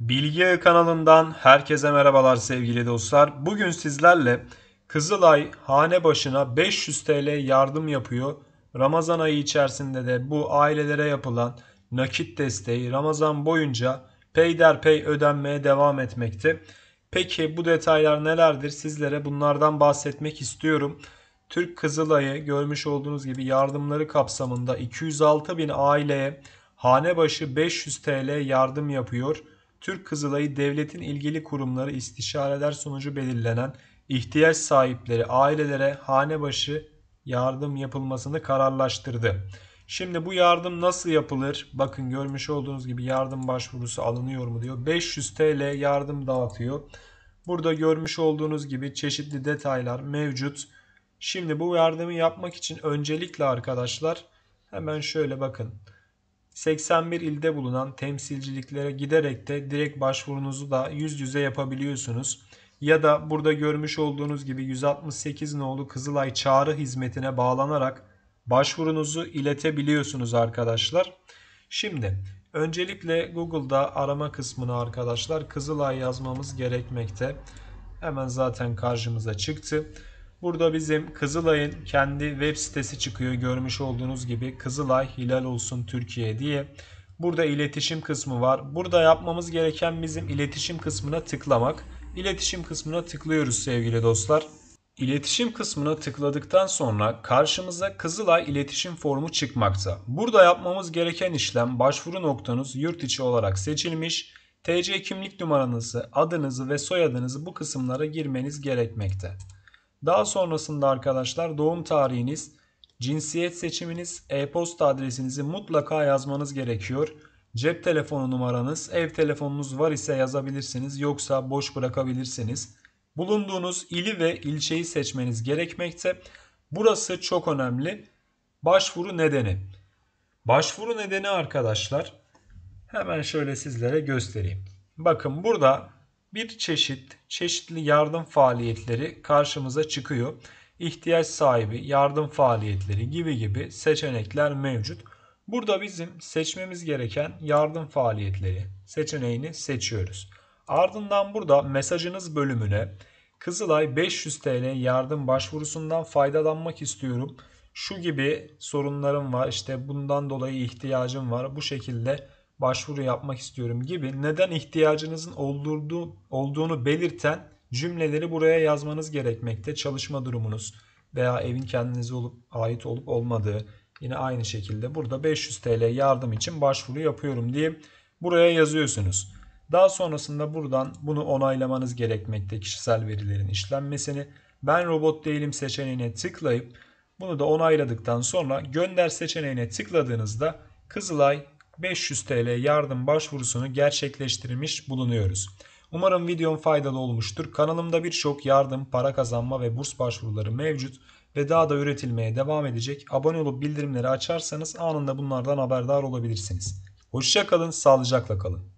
Bilgi Ağı kanalından herkese merhabalar sevgili dostlar. Bugün sizlerle Kızılay hane başına 500 TL yardım yapıyor. Ramazan ayı içerisinde de bu ailelere yapılan nakit desteği Ramazan boyunca peyderpey ödenmeye devam etmekte. Peki bu detaylar nelerdir? Sizlere bunlardan bahsetmek istiyorum. Türk Kızılay'ı görmüş olduğunuz gibi yardımları kapsamında 206 bin aileye hane başı 500 TL yardım yapıyor. Türk Kızılayı devletin ilgili kurumları istişareler sonucu belirlenen ihtiyaç sahipleri ailelere hane başı yardım yapılmasını kararlaştırdı. Şimdi bu yardım nasıl yapılır? Bakın görmüş olduğunuz gibi yardım başvurusu alınıyor mu diyor. 500 TL yardım dağıtıyor. Burada görmüş olduğunuz gibi çeşitli detaylar mevcut. Şimdi bu yardımı yapmak için öncelikle arkadaşlar hemen şöyle bakın. 81 ilde bulunan temsilciliklere giderek de direkt başvurunuzu da yüz yüze yapabiliyorsunuz. Ya da burada görmüş olduğunuz gibi 168 nolu Kızılay çağrı hizmetine bağlanarak başvurunuzu iletebiliyorsunuz arkadaşlar. Şimdi öncelikle Google'da arama kısmını arkadaşlar Kızılay yazmamız gerekmekte. Hemen zaten karşımıza çıktı. Burada bizim Kızılay'ın kendi web sitesi çıkıyor. Görmüş olduğunuz gibi Kızılay Hilal Olsun Türkiye diye. Burada iletişim kısmı var. Burada yapmamız gereken bizim iletişim kısmına tıklamak. İletişim kısmına tıklıyoruz sevgili dostlar. İletişim kısmına tıkladıktan sonra karşımıza Kızılay iletişim formu çıkmakta. Burada yapmamız gereken işlem başvuru noktanız yurt içi olarak seçilmiş. TC kimlik numaranızı, adınızı ve soyadınızı bu kısımlara girmeniz gerekmekte. Daha sonrasında arkadaşlar doğum tarihiniz, cinsiyet seçiminiz, e-posta adresinizi mutlaka yazmanız gerekiyor. Cep telefonu numaranız, ev telefonunuz var ise yazabilirsiniz yoksa boş bırakabilirsiniz. Bulunduğunuz ili ve ilçeyi seçmeniz gerekmekte. Burası çok önemli. Başvuru nedeni. Başvuru nedeni arkadaşlar hemen şöyle sizlere göstereyim. Bakın burada bir çeşit çeşitli yardım faaliyetleri karşımıza çıkıyor. İhtiyaç sahibi, yardım faaliyetleri gibi gibi seçenekler mevcut. Burada bizim seçmemiz gereken yardım faaliyetleri seçeneğini seçiyoruz. Ardından burada mesajınız bölümüne Kızılay 500 TL yardım başvurusundan faydalanmak istiyorum. Şu gibi sorunlarım var işte bundan dolayı ihtiyacım var bu şekilde başvuru yapmak istiyorum gibi neden ihtiyacınızın olduğu, olduğunu belirten cümleleri buraya yazmanız gerekmekte. Çalışma durumunuz veya evin kendinize olup, ait olup olmadığı yine aynı şekilde burada 500 TL yardım için başvuru yapıyorum diye buraya yazıyorsunuz. Daha sonrasında buradan bunu onaylamanız gerekmekte kişisel verilerin işlenmesini. Ben robot değilim seçeneğine tıklayıp bunu da onayladıktan sonra gönder seçeneğine tıkladığınızda Kızılay 500 TL yardım başvurusunu gerçekleştirmiş bulunuyoruz. Umarım videom faydalı olmuştur. Kanalımda birçok yardım, para kazanma ve burs başvuruları mevcut ve daha da üretilmeye devam edecek. Abone olup bildirimleri açarsanız anında bunlardan haberdar olabilirsiniz. Hoşça kalın, sağlıcakla kalın.